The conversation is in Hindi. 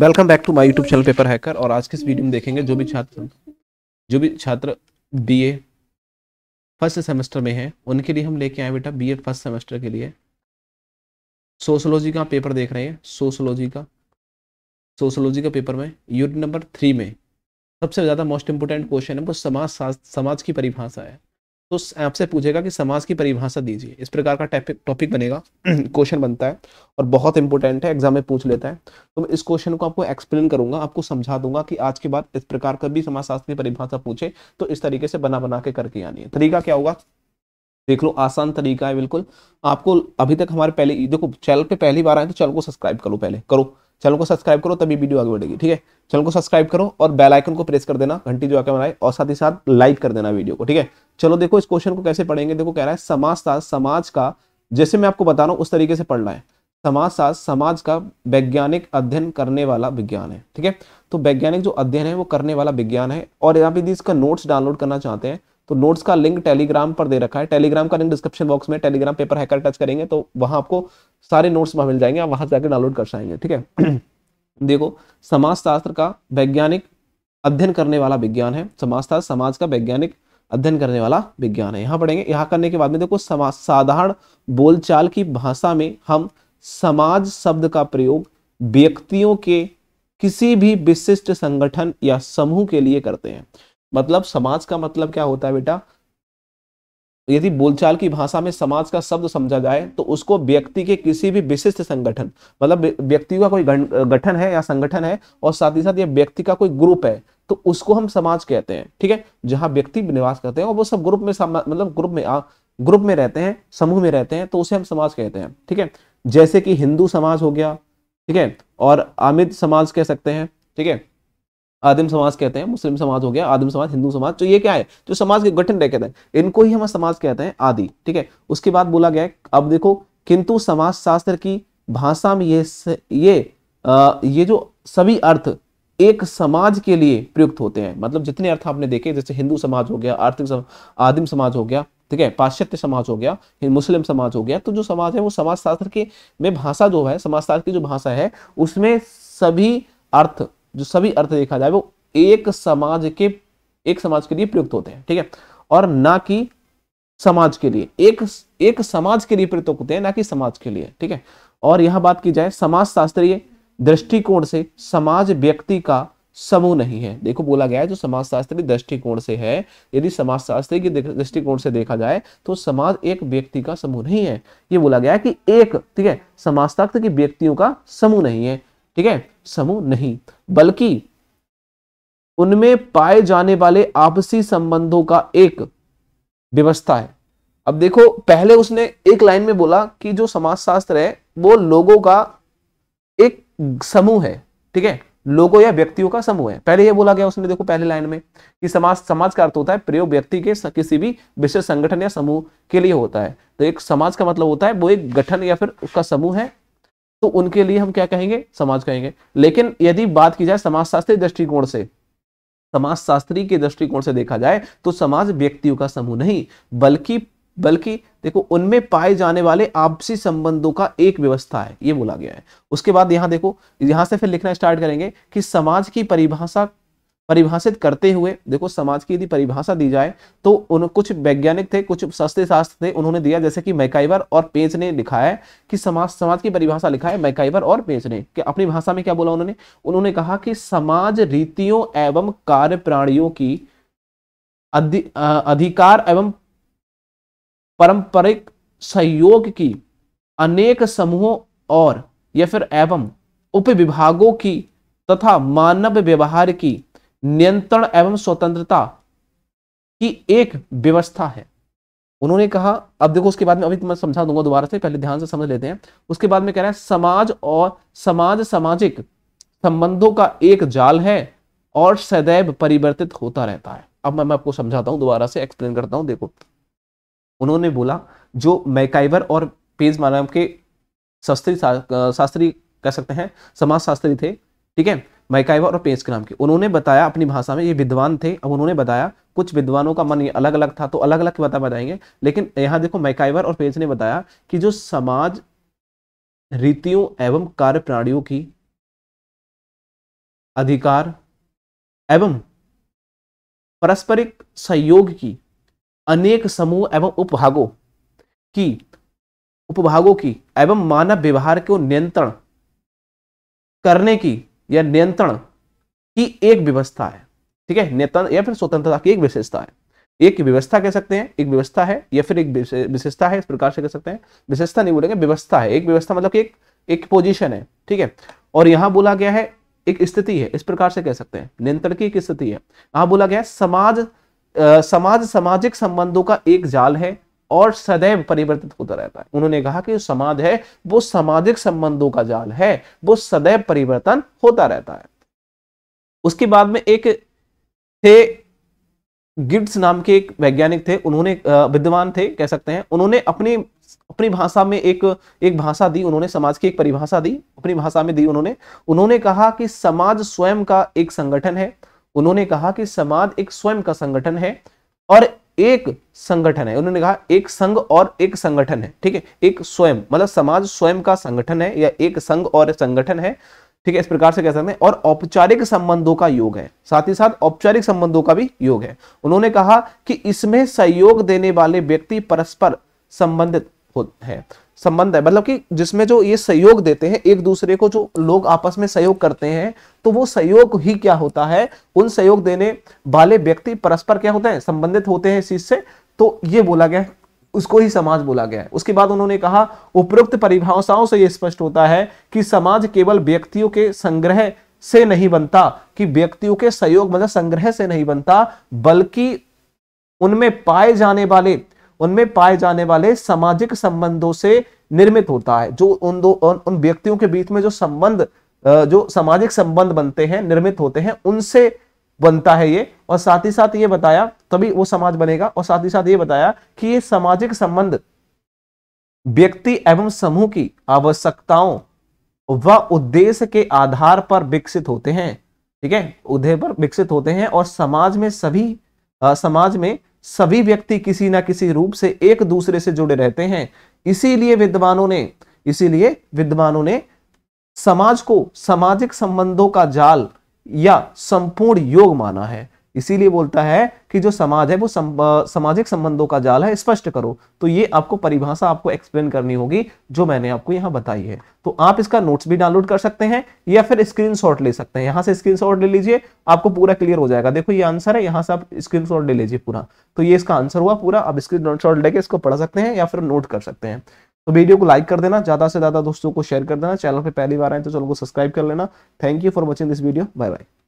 welcome back to my YouTube channel paper hacker और आज के इस वीडियो में देखेंगे जो भी छात्र जो भी छात्र बीए फर्स्ट सेमेस्टर में है उनके लिए हम लेके आए बेटा बीए फर्स्ट सेमेस्टर के लिए सोशोलॉजी का पेपर देख रहे हैं सोशोलॉजी का सोशोलॉजी का पेपर में यूनिट नंबर थ्री में सबसे ज़्यादा मोस्ट इंपोर्टेंट क्वेश्चन है वो समाज समाज की परिभाषा है तो आपसे पूछेगा कि समाज की परिभाषा दीजिए इस प्रकार का टॉपिक बनेगा क्वेश्चन बनता है और बहुत इंपॉर्टेंट है एग्जाम में पूछ लेता है तो मैं इस क्वेश्चन को आपको एक्सप्लेन करूंगा आपको समझा दूंगा कि आज के बाद इस प्रकार का भी की परिभाषा पूछे तो इस तरीके से बना बना के करके आनी है तरीका क्या होगा देख लो आसान तरीका है बिल्कुल आपको अभी तक हमारे पहले देखो चैनल पे पहली बार आए तो चैनल को सब्सक्राइब करो पहले करो चैनल को सब्सक्राइब करो तभी वीडियो आगे बढ़ेगी ठीक है चैनल को सब्सक्राइब करो और बेल आइकन को प्रेस कर देना घंटी जो आकर बनाए और साथ ही साथ लाइक कर देना वीडियो को ठीक है चलो देखो इस क्वेश्चन को कैसे पढ़ेंगे देखो कह रहा है समाज शास्त्र समाज का जैसे मैं आपको बता रहा हूँ उस तरीके से पढ़ना है समाज शास्त्र समाज का वैज्ञानिक अध्ययन करने वाला विज्ञान है ठीक है तो वैज्ञानिक जो अध्ययन है वो करने वाला विज्ञान है और आप यदि इसका नोट्स डाउनलोड करना चाहते हैं तो नोट्स का लिंक टेलीग्राम पर दे रखा है टेलीग्राम का लिंक डिस्क्रिप्शन बॉक्स में टेलीग्राम पेपर हैकर टच करेंगे तो वहां आपको सारे नोट्स वहां मिल जाएंगे आप वहां जाकर डाउनलोड कर सकेंगे ठीक है देखो समाजशास्त्र का वैज्ञानिक अध्ययन करने वाला विज्ञान है समाजशास्त्र समाज का वैज्ञानिक अध्ययन करने वाला विज्ञान है यहाँ पढ़ेंगे यहाँ करने के बाद में देखो समाज साधारण बोलचाल की भाषा में हम समाज शब्द का प्रयोग व्यक्तियों के किसी भी विशिष्ट संगठन या समूह के लिए करते हैं मतलब समाज का मतलब क्या होता है बेटा यदि बोलचाल की भाषा में समाज का शब्द समझा जाए तो उसको व्यक्ति के किसी भी विशिष्ट संगठन मतलब व्यक्ति का कोई गठन है या संगठन है और साथ ही साथ ये व्यक्ति का कोई ग्रुप है तो उसको हम समाज कहते हैं ठीक है जहां व्यक्ति निवास करते हैं और वो सब ग्रुप में मतलब ग्रुप में ग्रुप में रहते हैं समूह में रहते हैं तो उसे हम समाज कहते हैं ठीक है जैसे कि हिंदू समाज हो गया ठीक है और आमिद समाज कह सकते हैं ठीक है आदिम समाज कहते हैं मुस्लिम समाज हो गया आदिम समाज हिंदू समाज तो ये क्या है जो समाज के गठन कहते हैं इनको ही हम समाज कहते हैं आदि ठीक है उसके बाद बोला गया अब देखो किंतु समाज शास्त्र की भाषा में ये ये ये जो सभी अर्थ एक समाज के लिए प्रयुक्त होते हैं मतलब जितने अर्थ आपने देखे जैसे हिंदू समाज हो गया आर्थिक आदिम समाज हो गया ठीक है पाश्चात्य समाज हो गया मुस्लिम समाज हो गया तो जो समाज है वो समाज शास्त्र के में भाषा जो है समाज शास्त्र की जो भाषा है उसमें सभी अर्थ जो सभी अर्थ देखा जाए वो एक समाज के एक समाज के लिए प्रयुक्त होते हैं ठीक है और ना कि समाज के लिए एक एक समाज के लिए प्रयुक्त होते हैं ना कि समाज के लिए ठीक है और यह बात की जाए समाज शास्त्रीय दृष्टिकोण से समाज व्यक्ति का समूह नहीं है देखो बोला गया है जो समाज शास्त्री दृष्टिकोण से है यदि समाज शास्त्री के दृष्टिकोण से देखा जाए तो समाज एक व्यक्ति का समूह नहीं है ये बोला गया है कि एक ठीक है समाजशास्त्र की व्यक्तियों का समूह नहीं है ठीक है समूह नहीं बल्कि उनमें पाए जाने वाले आपसी संबंधों का एक व्यवस्था है अब देखो पहले उसने एक लाइन में बोला कि जो समाजशास्त्र है वो लोगों का एक समूह है ठीक है लोगों या व्यक्तियों का समूह है पहले ये बोला गया उसने देखो पहले लाइन में कि समाज समाज का अर्थ होता है प्रयोग व्यक्ति के किसी भी विशेष संगठन या समूह के लिए होता है तो एक समाज का मतलब होता है वो एक गठन या फिर उसका समूह है तो उनके लिए हम क्या कहेंगे समाज कहेंगे लेकिन यदि बात की जाए समाजशास्त्री दृष्टिकोण से समाजशास्त्री के दृष्टिकोण से देखा जाए तो समाज व्यक्तियों का समूह नहीं बल्कि बल्कि देखो उनमें पाए जाने वाले आपसी संबंधों का एक व्यवस्था है ये बोला गया है उसके बाद यहां देखो यहां से फिर लिखना स्टार्ट करेंगे कि समाज की परिभाषा परिभाषित करते हुए देखो समाज की यदि परिभाषा दी जाए तो उन कुछ वैज्ञानिक थे कुछ सस्ते शास्त्र थे उन्होंने दिया जैसे कि मैकाइवर और पेज ने लिखा है कि समाज समाज की परिभाषा लिखा है मैकाइवर और पेज ने कि अपनी भाषा में क्या बोला उन्होंने उन्होंने कहा कि समाज रीतियों एवं कार्य प्राणियों की अधि, आ, अधिकार एवं पारंपरिक सहयोग की अनेक समूहों और या फिर एवं उप विभागों की तथा मानव व्यवहार की नियंत्रण एवं स्वतंत्रता की एक व्यवस्था है उन्होंने कहा अब देखो उसके बाद में अभी तो मैं समझा दूंगा दोबारा से पहले ध्यान से समझ लेते हैं उसके बाद में कह रहा है समाज और समाज सामाजिक संबंधों का एक जाल है और सदैव परिवर्तित होता रहता है अब मैं, मैं आपको समझाता हूँ दोबारा से एक्सप्लेन करता हूं देखो उन्होंने बोला जो मैकाइवर और पेज मानव के शास्त्री शास्त्री कह सकते हैं समाज शास्त्री थे ठीक है मैकाइवा और नाम की उन्होंने बताया अपनी भाषा में ये विद्वान थे अब उन्होंने बताया कुछ विद्वानों का मन ये अलग अलग था तो अलग अलग की बता बताएंगे लेकिन यहाँ देखो मैकाइवर और पेस ने बताया कि जो समाज रीतियों एवं कार्य प्रणालियों की अधिकार एवं पारस्परिक सहयोग की अनेक समूह एवं उपभागों की उपभागों की एवं मानव व्यवहार को नियंत्रण करने की या नियंत्रण की एक व्यवस्था है ठीक है नियंत्रण या फिर स्वतंत्रता की एक विशेषता है एक व्यवस्था कह सकते हैं एक व्यवस्था है या फिर एक विशेषता है इस प्रकार से कह सकते हैं विशेषता नहीं बोलेंगे व्यवस्था है एक व्यवस्था मतलब एक एक पोजिशन है ठीक है और यहां बोला गया है एक स्थिति है इस प्रकार से कह सकते हैं नियंत्रण की एक स्थिति है यहां बोला गया है समाज आ, समाज सामाजिक संबंधों का एक जाल है और सदैव परिवर्तित होता रहता है उन्होंने कहा कि समाज है वो सामाजिक संबंधों का जाल है वो सदैव परिवर्तन होता रहता है उसके बाद में एक थे गिड्स नाम के एक वैज्ञानिक थे उन्होंने विद्वान थे कह सकते हैं उन्होंने अपनी अपनी भाषा में एक एक भाषा दी उन्होंने समाज की एक परिभाषा दी अपनी भाषा में दी उन्होंने उन्होंने कहा कि समाज स्वयं का एक संगठन है उन्होंने कहा कि समाज एक स्वयं का संगठन है और एक संगठन है उन्होंने कहा एक संघ और एक संगठन है ठीक है एक स्वयं मतलब समाज स्वयं का संगठन है या एक संघ और संगठन है ठीक है इस प्रकार से कह सकते हैं और औपचारिक संबंधों का योग है साथ ही साथ औपचारिक संबंधों का भी योग है उन्होंने कहा कि इसमें सहयोग देने वाले व्यक्ति परस्पर संबंधित है संबंध है मतलब कि जिसमें जो ये सहयोग देते हैं एक दूसरे को जो लोग आपस में सहयोग करते हैं तो वो सहयोग ही क्या होता है उन सहयोग देने वाले व्यक्ति परस्पर क्या होते हैं संबंधित होते हैं इस चीज से तो ये बोला गया उसको ही समाज बोला गया है उसके बाद उन्होंने कहा उपरोक्त परिभाषाओं से यह स्पष्ट होता है कि समाज केवल व्यक्तियों के संग्रह से नहीं बनता कि व्यक्तियों के सहयोग मतलब संग्रह से नहीं बनता बल्कि उनमें पाए जाने वाले उनमें पाए जाने वाले सामाजिक संबंधों से निर्मित होता है जो उन दो उन व्यक्तियों के बीच में जो संबंध जो सामाजिक संबंध बनते हैं निर्मित होते हैं उनसे बनता है ये और साथ ही साथ ये बताया तभी वो समाज बनेगा और साथ ही साथ ये बताया कि ये सामाजिक संबंध व्यक्ति एवं समूह की आवश्यकताओं व उद्देश्य के आधार पर विकसित होते हैं ठीक है उदय पर विकसित होते हैं और समाज में सभी आ, समाज में सभी व्यक्ति किसी ना किसी रूप से एक दूसरे से जुड़े रहते हैं इसीलिए विद्वानों ने इसीलिए विद्वानों ने समाज को सामाजिक संबंधों का जाल या संपूर्ण योग माना है इसीलिए बोलता है कि जो समाज है वो सम, सामाजिक संबंधों का जाल है स्पष्ट करो तो ये आपको परिभाषा आपको एक्सप्लेन करनी होगी जो मैंने आपको यहाँ बताई है तो आप इसका नोट्स भी डाउनलोड कर सकते हैं या फिर स्क्रीनशॉट ले सकते हैं यहां से स्क्रीनशॉट ले लीजिए आपको पूरा क्लियर हो जाएगा देखो ये आंसर है यहाँ से आप स्क्रीन ले लीजिए पूरा तो ये इसका आंसर हुआ पूरा आप शॉट लेके इसको पढ़ सकते हैं या फिर नोट कर सकते हैं तो वीडियो को लाइक कर देना ज्यादा से ज्यादा दोस्तों को शेयर कर देना चैनल पर पहली बार आए तो चैनल को सब्सक्राइब कर लेना thank you for watching this video bye bye